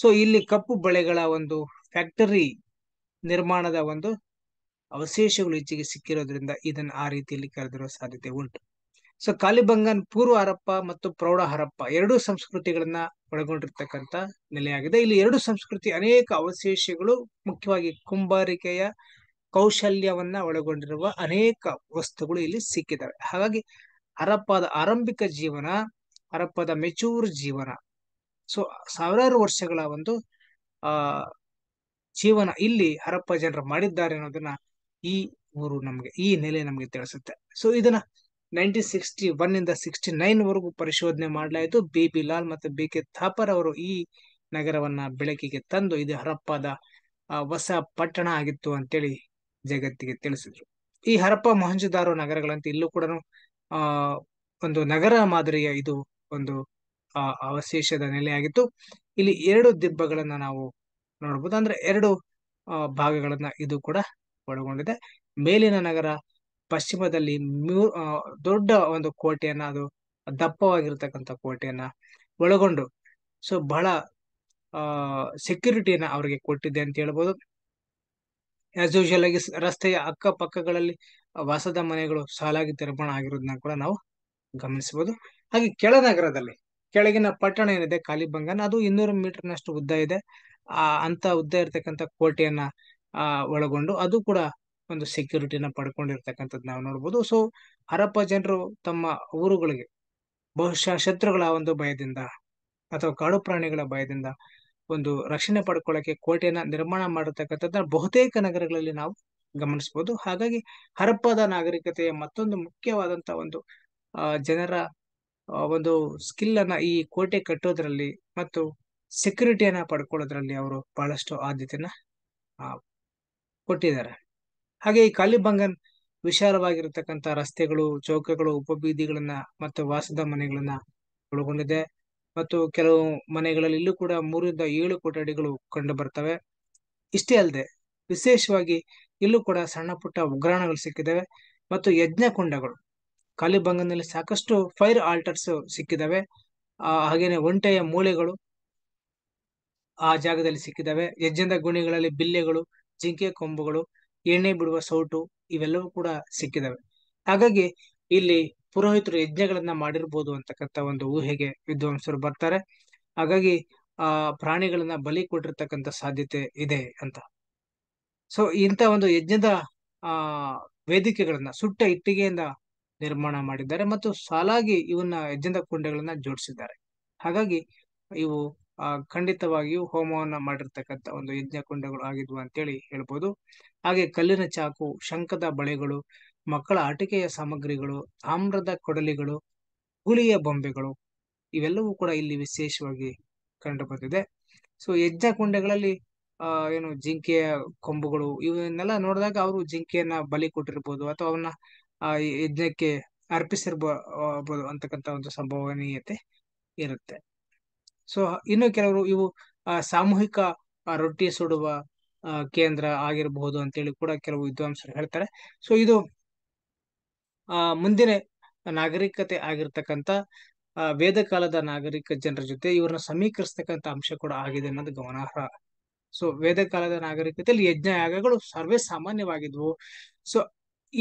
ಸೊ ಇಲ್ಲಿ ಕಪ್ಪು ಬಳೆಗಳ ಒಂದು ಫ್ಯಾಕ್ಟರಿ ನಿರ್ಮಾಣದ ಒಂದು ಅವಶೇಷಗಳು ಹೆಚ್ಚಿಗೆ ಸಿಕ್ಕಿರೋದ್ರಿಂದ ಇದನ್ನು ಆ ರೀತಿಯಲ್ಲಿ ಕರೆದಿರೋ ಸಾಧ್ಯತೆ ಉಂಟು ಸೊ ಕಾಲಿಬಂಗನ್ ಪೂರ್ವ ಹರಪ್ಪ ಮತ್ತು ಪ್ರೌಢ ಹರಪ್ಪ ಎರಡೂ ಸಂಸ್ಕೃತಿಗಳನ್ನ ಒಳಗೊಂಡಿರ್ತಕ್ಕಂಥ ನೆಲೆಯಾಗಿದೆ ಇಲ್ಲಿ ಎರಡು ಸಂಸ್ಕೃತಿ ಅನೇಕ ಅವಶೇಷಗಳು ಮುಖ್ಯವಾಗಿ ಕುಂಬಾರಿಕೆಯ ಕೌಶಲ್ಯವನ್ನ ಒಳಗೊಂಡಿರುವ ಅನೇಕ ವಸ್ತುಗಳು ಇಲ್ಲಿ ಸಿಕ್ಕಿದ್ದಾವೆ ಹಾಗಾಗಿ ಹರಪ್ಪದ ಆರಂಭಿಕ ಜೀವನ ಹರಪ್ಪದ ಮೆಚೂರ್ ಜೀವನ ಸೊ ಸಾವಿರಾರು ವರ್ಷಗಳ ಒಂದು ಆ ಜೀವನ ಇಲ್ಲಿ ಹರಪ್ಪ ಜನರು ಮಾಡಿದ್ದಾರೆ ಅನ್ನೋದನ್ನ ಈ ಊರು ನಮಗೆ ಈ ನೆಲೆ ನಮಗೆ ತಿಳಿಸುತ್ತೆ ಸೊ ಇದನ್ನ ನೈನ್ಟೀನ್ ಸಿಕ್ಸ್ಟಿ ಒನ್ ಇಂದ ಸಿಕ್ಸ್ಟಿ ನೈನ್ ವರೆಗೂ ಪರಿಶೋಧನೆ ಮಾಡಲಾಯಿತು ಬಿ ಬಿ ಲಾಲ್ ಮತ್ತು ಬಿ ಕೆ ಥಾಪರ್ ಅವರು ಈ ನಗರವನ್ನ ಬೆಳಕಿಗೆ ತಂದು ಇದು ಹರಪ್ಪದ ಹೊಸ ಪಟ್ಟಣ ಆಗಿತ್ತು ಅಂತೇಳಿ ಜಗತ್ತಿಗೆ ತಿಳಿಸಿದ್ರು ಈ ಹರಪ್ಪ ಮೊಹಂಜುದಾರೋ ನಗರಗಳಂತ ಇಲ್ಲೂ ಕೂಡ ಆ ಒಂದು ನಗರ ಮಾದರಿಯ ಇದು ಒಂದು ಅವಶೇಷದ ನೆಲೆಯಾಗಿತ್ತು ಇಲ್ಲಿ ಎರಡು ದಿಬ್ಬಗಳನ್ನ ನಾವು ನೋಡಬಹುದು ಅಂದ್ರೆ ಎರಡು ಭಾಗಗಳನ್ನ ಇದು ಕೂಡ ಒಳಗೊಂಡಿದೆ ಮೇಲಿನ ನಗರ ಪಶ್ಚಿಮದಲ್ಲಿ ಮ್ಯೂ ದೊಡ್ಡ ಒಂದು ಕೋಟೆಯನ್ನ ಅದು ದಪ್ಪವಾಗಿರ್ತಕ್ಕಂಥ ಕೋಟೆಯನ್ನ ಒಳಗೊಂಡು ಸೊ ಬಹಳ ಸೆಕ್ಯೂರಿಟಿಯನ್ನ ಅವರಿಗೆ ಕೊಟ್ಟಿದೆ ಅಂತ ಹೇಳ್ಬೋದು ಆಸ್ ಯೂಶಲ್ ಆಗಿ ರಸ್ತೆಯ ಪಕ್ಕಗಳಲ್ಲಿ ವಾಸದ ಮನೆಗಳು ಸಾಲಾಗಿ ನಿರ್ಮಾಣ ಆಗಿರೋದನ್ನ ಕೂಡ ನಾವು ಗಮನಿಸಬಹುದು ಹಾಗೆ ಕೆಳ ನಗರದಲ್ಲಿ ಕೆಳಗಿನ ಪಟ್ಟಣ ಏನಿದೆ ಕಾಲಿಬಂಗನ್ ಅದು ಇನ್ನೂರು ಮೀಟರ್ನಷ್ಟು ಉದ್ದ ಇದೆ ಆ ಅಂತ ಉದ್ದ ಇರತಕ್ಕಂಥ ಕೋಟೆಯನ್ನ ಆ ಒಳಗೊಂಡು ಅದು ಕೂಡ ಒಂದು ಸೆಕ್ಯೂರಿಟಿನ ಪಡ್ಕೊಂಡಿರ್ತಕ್ಕಂಥದ್ದು ನಾವು ನೋಡ್ಬೋದು ಸೊ ಹರಪ್ಪ ಜನರು ತಮ್ಮ ಊರುಗಳಿಗೆ ಬಹುಶಃ ಶತ್ರುಗಳ ಒಂದು ಭಯದಿಂದ ಅಥವಾ ಕಾಡು ಪ್ರಾಣಿಗಳ ಭಯದಿಂದ ಒಂದು ರಕ್ಷಣೆ ಪಡ್ಕೊಳ್ಳೋಕೆ ಕೋಟೆಯನ್ನ ನಿರ್ಮಾಣ ಮಾಡಿರ್ತಕ್ಕಂಥದ್ದನ್ನ ಬಹುತೇಕ ನಗರಗಳಲ್ಲಿ ನಾವು ಗಮನಿಸಬಹುದು ಹಾಗಾಗಿ ಹರಪ್ಪದ ನಾಗರಿಕತೆಯ ಮತ್ತೊಂದು ಮುಖ್ಯವಾದಂತ ಒಂದು ಜನರ ಒಂದು ಸ್ಕಿಲ್ ಅನ್ನ ಈ ಕೋಟೆ ಕಟ್ಟೋದ್ರಲ್ಲಿ ಮತ್ತು ಸೆಕ್ಯೂರಿಟಿಯನ್ನ ಪಡ್ಕೊಳ್ಳೋದ್ರಲ್ಲಿ ಅವರು ಬಹಳಷ್ಟು ಆದ್ಯತೆಯನ್ನ ಕೊಟ್ಟಿದ್ದಾರೆ ಹಾಗೆ ಈ ಕಾಲಿಬಂಗನ್ ವಿಶಾಲವಾಗಿರತಕ್ಕಂತ ರಸ್ತೆಗಳು ಚೌಕಗಳು ಉಪಬೀದಿಗಳನ್ನ ಮತ್ತು ವಾಸದ ಮನೆಗಳನ್ನ ಒಳಗೊಂಡಿದೆ ಮತ್ತು ಕೆಲವು ಮನೆಗಳಲ್ಲಿ ಇಲ್ಲೂ ಕೂಡ ಮೂರಿಂದ ಏಳು ಕೊಠಡಿಗಳು ಕಂಡು ಬರ್ತವೆ ಇಷ್ಟೇ ಅಲ್ಲದೆ ವಿಶೇಷವಾಗಿ ಇಲ್ಲೂ ಕೂಡ ಸಣ್ಣ ಪುಟ್ಟ ಉಗ್ರಾಣಗಳು ಸಿಕ್ಕಿದ್ದಾವೆ ಮತ್ತು ಯಜ್ಞ ಕುಂಡಗಳು ಕಾಲಿಬಂಗನಲ್ಲಿ ಸಾಕಷ್ಟು ಫೈರ್ ಆಲ್ಟರ್ಸ್ ಸಿಕ್ಕಿದ್ದಾವೆ ಹಾಗೇನೆ ಒಂಟೆಯ ಮೂಳೆಗಳು ಆ ಜಾಗದಲ್ಲಿ ಸಿಕ್ಕಿದ್ದಾವೆ ಯಜ್ಞದ ಗುಣಿಗಳಲ್ಲಿ ಬಿಲ್ಲೆಗಳು ಜಿಂಕೆ ಕೊಂಬುಗಳು ಎಣ್ಣೆ ಬಿಡುವ ಸೌಟು ಇವೆಲ್ಲವೂ ಕೂಡ ಸಿಕ್ಕಿದ್ದಾವೆ ಹಾಗಾಗಿ ಇಲ್ಲಿ ಪುರೋಹಿತರು ಯಜ್ಞಗಳನ್ನ ಮಾಡಿರ್ಬೋದು ಅಂತಕ್ಕಂತ ಒಂದು ಊಹೆಗೆ ವಿದ್ವಾಂಸರು ಬರ್ತಾರೆ ಹಾಗಾಗಿ ಆ ಪ್ರಾಣಿಗಳನ್ನ ಬಲಿ ಕೊಟ್ಟಿರ್ತಕ್ಕಂತ ಸಾಧ್ಯತೆ ಇದೆ ಅಂತ ಸೊ ಇಂಥ ಒಂದು ಯಜ್ಞದ ಆ ವೇದಿಕೆಗಳನ್ನ ಸುಟ್ಟ ಇಟ್ಟಿಗೆಯಿಂದ ನಿರ್ಮಾಣ ಮಾಡಿದ್ದಾರೆ ಮತ್ತು ಸಾಲಾಗಿ ಇವನ್ನ ಯಜ್ಞದ ಕುಂಡಗಳನ್ನ ಜೋಡಿಸಿದ್ದಾರೆ ಹಾಗಾಗಿ ಇವು ಖಂಡಿತವಾಗಿಯೂ ಹೋಮವನ್ನ ಮಾಡಿರ್ತಕ್ಕಂತ ಒಂದು ಯಜ್ಞ ಕುಂಡಗಳು ಆಗಿದ್ವು ಅಂತೇಳಿ ಹೇಳ್ಬೋದು ಹಾಗೆ ಕಲ್ಲಿನ ಚಾಕು ಶಂಖದ ಬಳೆಗಳು ಮಕ್ಕಳ ಆಟಿಕೆಯ ಸಾಮಗ್ರಿಗಳು ತಾಮ್ರದ ಕೊಡಲಿಗಳು ಹುಲಿಯ ಬೊಂಬೆಗಳು ಇವೆಲ್ಲವೂ ಕೂಡ ಇಲ್ಲಿ ವಿಶೇಷವಾಗಿ ಕಂಡು ಬಂದಿದೆ ಸೊ ಯಜ್ಜ ಕುಂಡೆಗಳಲ್ಲಿ ಆ ಏನು ಜಿಂಕೆಯ ಕೊಂಬುಗಳು ಇವನ್ನೆಲ್ಲ ನೋಡಿದಾಗ ಅವರು ಜಿಂಕೆಯನ್ನ ಬಲಿ ಕೊಟ್ಟಿರ್ಬೋದು ಅಥವಾ ಅವನ್ನ ಆ ಯಜ್ಞಕ್ಕೆ ಅರ್ಪಿಸಿರ್ಬೋದು ಅಂತಕ್ಕಂಥ ಒಂದು ಸಂಭವನೀಯತೆ ಇರುತ್ತೆ ಸೊ ಇನ್ನು ಕೆಲವರು ಇವು ಸಾಮೂಹಿಕ ರೊಟ್ಟಿ ಸುಡುವ ಕೇಂದ್ರ ಆಗಿರಬಹುದು ಅಂತೇಳಿ ಕೂಡ ಕೆಲವು ವಿದ್ವಾಂಸರು ಹೇಳ್ತಾರೆ ಸೊ ಇದು ಮುಂದಿನ ನಾಗರಿಕತೆ ಆಗಿರ್ತಕ್ಕಂಥ ವೇದ ಕಾಲದ ನಾಗರಿಕ ಜನರ ಜೊತೆ ಇವರನ್ನ ಸಮೀಕರಿಸ್ತಕ್ಕಂಥ ಅಂಶ ಕೂಡ ಆಗಿದೆ ಅನ್ನೋದು ಗಮನಾರ್ಹ ಸೊ ವೇದ ಕಾಲದ ನಾಗರಿಕತೆಯಲ್ಲಿ ಯಜ್ಞ ಯಾಗಗಳು ಸರ್ವೇ ಸಾಮಾನ್ಯವಾಗಿದ್ವು ಸೊ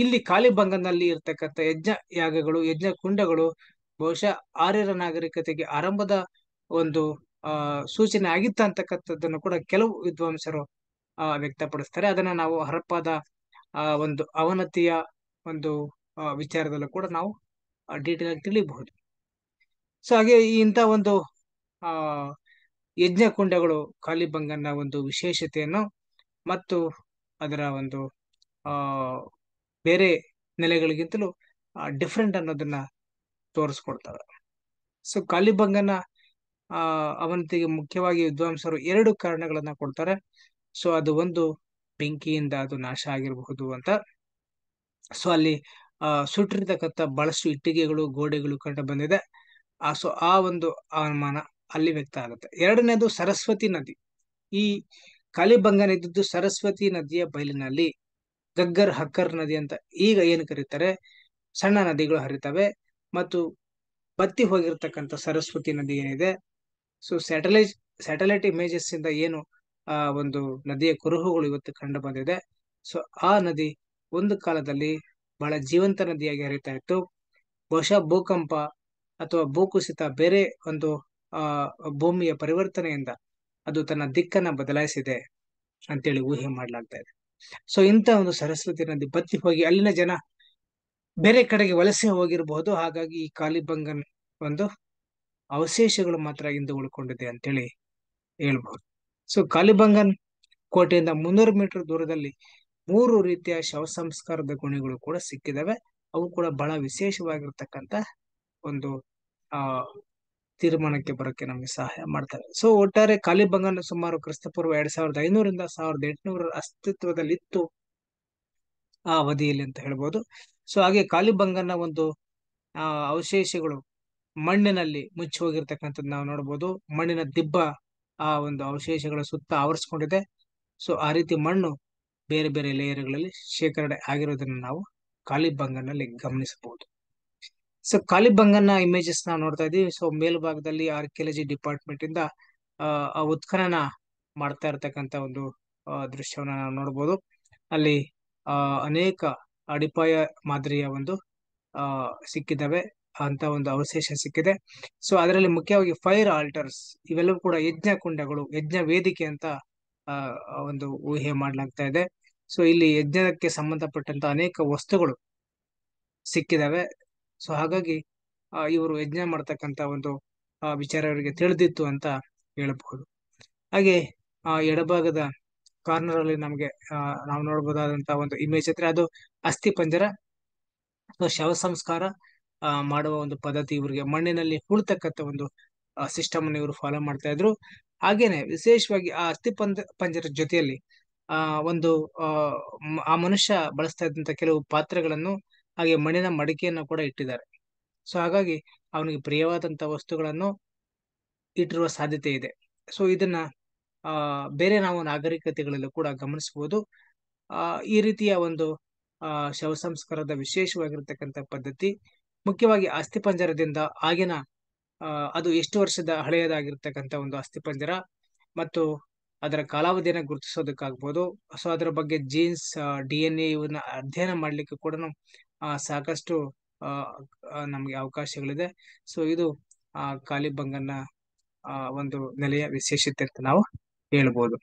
ಇಲ್ಲಿ ಕಾಲಿಬಂಗನಲ್ಲಿ ಇರ್ತಕ್ಕಂಥ ಯಜ್ಞ ಯಾಗಗಳು ಯಜ್ಞ ಕುಂಡಗಳು ಬಹುಶಃ ಆರ್ಯರ ನಾಗರಿಕತೆಗೆ ಆರಂಭದ ಒಂದು ಆ ಸೂಚನೆ ಆಗಿತ್ತ ಅಂತಕ್ಕಂಥದ್ದನ್ನು ಕೂಡ ಕೆಲವು ವಿದ್ವಾಂಸರು ವ್ಯಕ್ತಪಡಿಸ್ತಾರೆ ಅದನ್ನ ನಾವು ಹರಪ್ಪಾದ ಆ ಒಂದು ಅವನತಿಯ ಒಂದು ವಿಚಾರದಲ್ಲೂ ಕೂಡ ನಾವು ಡೀಟೇಲ್ ಆಗಿ ತಿಳಿಬಹುದು ಸೊ ಹಾಗೆ ಇಂಥ ಒಂದು ಆ ಯಜ್ಞ ಕುಂಡಗಳು ಕಾಲಿಬಂಗನ ಒಂದು ವಿಶೇಷತೆಯನ್ನು ಮತ್ತು ಅದರ ಒಂದು ಆ ಬೇರೆ ನೆಲೆಗಳಿಗಿಂತಲೂ ಡಿಫ್ರೆಂಟ್ ಅನ್ನೋದನ್ನ ತೋರಿಸ್ಕೊಡ್ತಾರೆ ಸೊ ಕಾಲಿಬಂಗನ ಆ ಅವನತಿಗೆ ಮುಖ್ಯವಾಗಿ ವಿದ್ವಾಂಸರು ಎರಡು ಕಾರಣಗಳನ್ನ ಕೊಡ್ತಾರೆ ಸೊ ಅದು ಒಂದು ಬೆಂಕಿಯಿಂದ ಅದು ನಾಶ ಆಗಿರಬಹುದು ಅಂತ ಸೊ ಅಲ್ಲಿ ಆ ಸುಟ್ಟಿರ್ತಕ್ಕಂಥ ಬಹಳಷ್ಟು ಇಟ್ಟಿಗೆಗಳು ಗೋಡೆಗಳು ಕಂಡು ಬಂದಿದೆ ಆ ಸೊ ಆ ಒಂದು ಅನುಮಾನ ಅಲ್ಲಿ ವ್ಯಕ್ತ ಆಗುತ್ತೆ ಎರಡನೇದು ಸರಸ್ವತಿ ನದಿ ಈ ಇದ್ದದ್ದು ಸರಸ್ವತಿ ನದಿಯ ಬಯಲಿನಲ್ಲಿ ಗಗ್ಗರ್ ಹಕ್ಕರ್ ನದಿ ಅಂತ ಈಗ ಏನು ಕರೀತಾರೆ ಸಣ್ಣ ನದಿಗಳು ಹರಿತವೆ ಮತ್ತು ಬತ್ತಿ ಹೋಗಿರ್ತಕ್ಕಂಥ ಸರಸ್ವತಿ ನದಿ ಏನಿದೆ ಸೊ ಸ್ಯಾಟಲೈಟ್ ಸ್ಯಾಟಲೈಟ್ ಇಮೇಜಸ್ ಇಂದ ಏನು ಆ ಒಂದು ನದಿಯ ಕುರುಹುಗಳು ಇವತ್ತು ಕಂಡು ಬಂದಿದೆ ಸೊ ಆ ನದಿ ಒಂದು ಕಾಲದಲ್ಲಿ ಬಹಳ ಜೀವಂತ ನದಿಯಾಗಿ ಹರಿತಾ ಇತ್ತು ಬಹುಶಃ ಭೂಕಂಪ ಅಥವಾ ಭೂಕುಸಿತ ಬೇರೆ ಒಂದು ಆ ಭೂಮಿಯ ಪರಿವರ್ತನೆಯಿಂದ ಅದು ತನ್ನ ದಿಕ್ಕನ್ನ ಬದಲಾಯಿಸಿದೆ ಅಂತೇಳಿ ಊಹೆ ಮಾಡಲಾಗ್ತಾ ಇದೆ ಸೊ ಇಂಥ ಒಂದು ಸರಸ್ವತಿ ನದಿ ಬತ್ತಿ ಹೋಗಿ ಅಲ್ಲಿನ ಜನ ಬೇರೆ ಕಡೆಗೆ ವಲಸೆ ಹೋಗಿರಬಹುದು ಹಾಗಾಗಿ ಈ ಕಾಲಿಬಂಗನ್ ಒಂದು ಅವಶೇಷಗಳು ಮಾತ್ರ ಇಂದು ಉಳ್ಕೊಂಡಿದೆ ಅಂತೇಳಿ ಹೇಳ್ಬಹುದು ಸೊ ಕಾಲಿಬಂಗನ್ ಕೋಟೆಯಿಂದ ಮುನ್ನೂರು ಮೀಟರ್ ದೂರದಲ್ಲಿ ಮೂರು ರೀತಿಯ ಶವ ಸಂಸ್ಕಾರದ ಗುಣಿಗಳು ಕೂಡ ಸಿಕ್ಕಿದವೆ ಅವು ಕೂಡ ಬಹಳ ವಿಶೇಷವಾಗಿರ್ತಕ್ಕಂತ ಒಂದು ಆ ತೀರ್ಮಾನಕ್ಕೆ ಬರೋಕ್ಕೆ ನಮಗೆ ಸಹಾಯ ಮಾಡ್ತವೆ ಸೊ ಒಟ್ಟಾರೆ ಕಾಲಿಬಂಗನ ಸುಮಾರು ಕ್ರಿಸ್ತಪೂರ್ವ ಎರಡ್ ಸಾವಿರದ ಐನೂರಿಂದ ಸಾವಿರದ ಎಂಟುನೂರ ಅಸ್ತಿತ್ವದಲ್ಲಿತ್ತು ಆ ಅವಧಿಯಲ್ಲಿ ಅಂತ ಹೇಳ್ಬೋದು ಸೊ ಹಾಗೆ ಕಾಲಿಬಂಗನ ಒಂದು ಆ ಅವಶೇಷಗಳು ಮಣ್ಣಿನಲ್ಲಿ ಮುಚ್ಚಿ ಹೋಗಿರ್ತಕ್ಕಂಥದ್ದು ನಾವು ನೋಡ್ಬೋದು ಮಣ್ಣಿನ ದಿಬ್ಬ ಆ ಒಂದು ಅವಶೇಷಗಳ ಸುತ್ತ ಆವರಿಸ್ಕೊಂಡಿದೆ ಸೊ ಆ ರೀತಿ ಮಣ್ಣು ಬೇರೆ ಬೇರೆ ಲೇಯರ್ಗಳಲ್ಲಿ ಶೇಖರಣೆ ಆಗಿರೋದನ್ನ ನಾವು ಕಾಲಿಬಂಗನಲ್ಲಿ ಗಮನಿಸಬಹುದು ಸೊ ಕಾಲಿಬಂಗನ್ನ ಇಮೇಜಸ್ ನಾವು ನೋಡ್ತಾ ಇದೀವಿ ಸೊ ಮೇಲ್ಭಾಗದಲ್ಲಿ ಆರ್ಕಿಯಾಲಜಿ ಡಿಪಾರ್ಟ್ಮೆಂಟ್ ಇಂದ ಆ ಉತ್ಖನನ ಮಾಡ್ತಾ ಇರತಕ್ಕಂತ ಒಂದು ದೃಶ್ಯವನ್ನ ನಾವು ನೋಡಬಹುದು ಅಲ್ಲಿ ಅನೇಕ ಅಡಿಪಾಯ ಮಾದರಿಯ ಒಂದು ಸಿಕ್ಕಿದ್ದಾವೆ ಅಂತ ಒಂದು ಅವಶೇಷ ಸಿಕ್ಕಿದೆ ಸೊ ಅದರಲ್ಲಿ ಮುಖ್ಯವಾಗಿ ಫೈರ್ ಆಲ್ಟರ್ಸ್ ಇವೆಲ್ಲವೂ ಕೂಡ ಯಜ್ಞ ಕುಂಡಗಳು ಯಜ್ಞ ವೇದಿಕೆ ಅಂತ ಒಂದು ಊಹೆ ಮಾಡಲಾಗ್ತಾ ಇದೆ ಸೊ ಇಲ್ಲಿ ಯಜ್ಞಕ್ಕೆ ಸಂಬಂಧಪಟ್ಟಂತ ಅನೇಕ ವಸ್ತುಗಳು ಸಿಕ್ಕಿದಾವೆ ಸೊ ಹಾಗಾಗಿ ಇವರು ಯಜ್ಞ ಮಾಡ್ತಕ್ಕಂತ ಒಂದು ವಿಚಾರ ಇವರಿಗೆ ತಿಳಿದಿತ್ತು ಅಂತ ಹೇಳಬಹುದು ಹಾಗೆ ಆ ಎಡಭಾಗದ ಕಾರ್ನರ್ ಅಲ್ಲಿ ನಮಗೆ ನಾವು ನೋಡಬಹುದಾದಂತಹ ಒಂದು ಇಮೇಜ್ ಅಂದ್ರೆ ಅದು ಅಸ್ಥಿ ಪಂಜರ ಶವ ಸಂಸ್ಕಾರ ಮಾಡುವ ಒಂದು ಪದ್ಧತಿ ಇವರಿಗೆ ಮಣ್ಣಿನಲ್ಲಿ ಉಳ್ತಕ್ಕಂಥ ಒಂದು ಸಿಸ್ಟಮ್ ಅನ್ನು ಇವರು ಫಾಲೋ ಮಾಡ್ತಾ ಇದ್ರು ಹಾಗೇನೆ ವಿಶೇಷವಾಗಿ ಆ ಅಸ್ಥಿ ಪಂಜ ಪಂಜರ ಜೊತೆಯಲ್ಲಿ ಆ ಒಂದು ಆ ಮನುಷ್ಯ ಬಳಸ್ತಾ ಇದ್ದಂತ ಕೆಲವು ಪಾತ್ರೆಗಳನ್ನು ಹಾಗೆ ಮಣ್ಣಿನ ಮಡಿಕೆಯನ್ನು ಕೂಡ ಇಟ್ಟಿದ್ದಾರೆ ಸೊ ಹಾಗಾಗಿ ಅವನಿಗೆ ಪ್ರಿಯವಾದಂತ ವಸ್ತುಗಳನ್ನು ಇಟ್ಟಿರುವ ಸಾಧ್ಯತೆ ಇದೆ ಸೊ ಇದನ್ನ ಆ ಬೇರೆ ನಾವು ನಾಗರಿಕತೆಗಳಲ್ಲೂ ಕೂಡ ಗಮನಿಸಬಹುದು ಆ ಈ ರೀತಿಯ ಒಂದು ಆ ಶವ ಸಂಸ್ಕಾರದ ವಿಶೇಷವಾಗಿರ್ತಕ್ಕಂಥ ಪದ್ಧತಿ ಮುಖ್ಯವಾಗಿ ಪಂಜರದಿಂದ ಆಗಿನ ಅದು ಎಷ್ಟು ವರ್ಷದ ಹಳೆಯದಾಗಿರ್ತಕ್ಕಂಥ ಒಂದು ಪಂಜರ ಮತ್ತು ಅದರ ಕಾಲಾವಧಿಯನ್ನು ಗುರುತಿಸೋದಕ್ಕಾಗ್ಬೋದು ಸೊ ಅದರ ಬಗ್ಗೆ ಜೀನ್ಸ್ ಡಿ ಎನ್ ಎ ಇವನ್ನ ಅಧ್ಯಯನ ಮಾಡಲಿಕ್ಕೆ ಕೂಡ ಸಾಕಷ್ಟು ನಮಗೆ ಅವಕಾಶಗಳಿದೆ ಸೊ ಇದು ಕಾಲಿಬಂಗನ್ನ ಒಂದು ನೆಲೆಯ ವಿಶೇಷತೆ ಅಂತ ನಾವು ಹೇಳ್ಬೋದು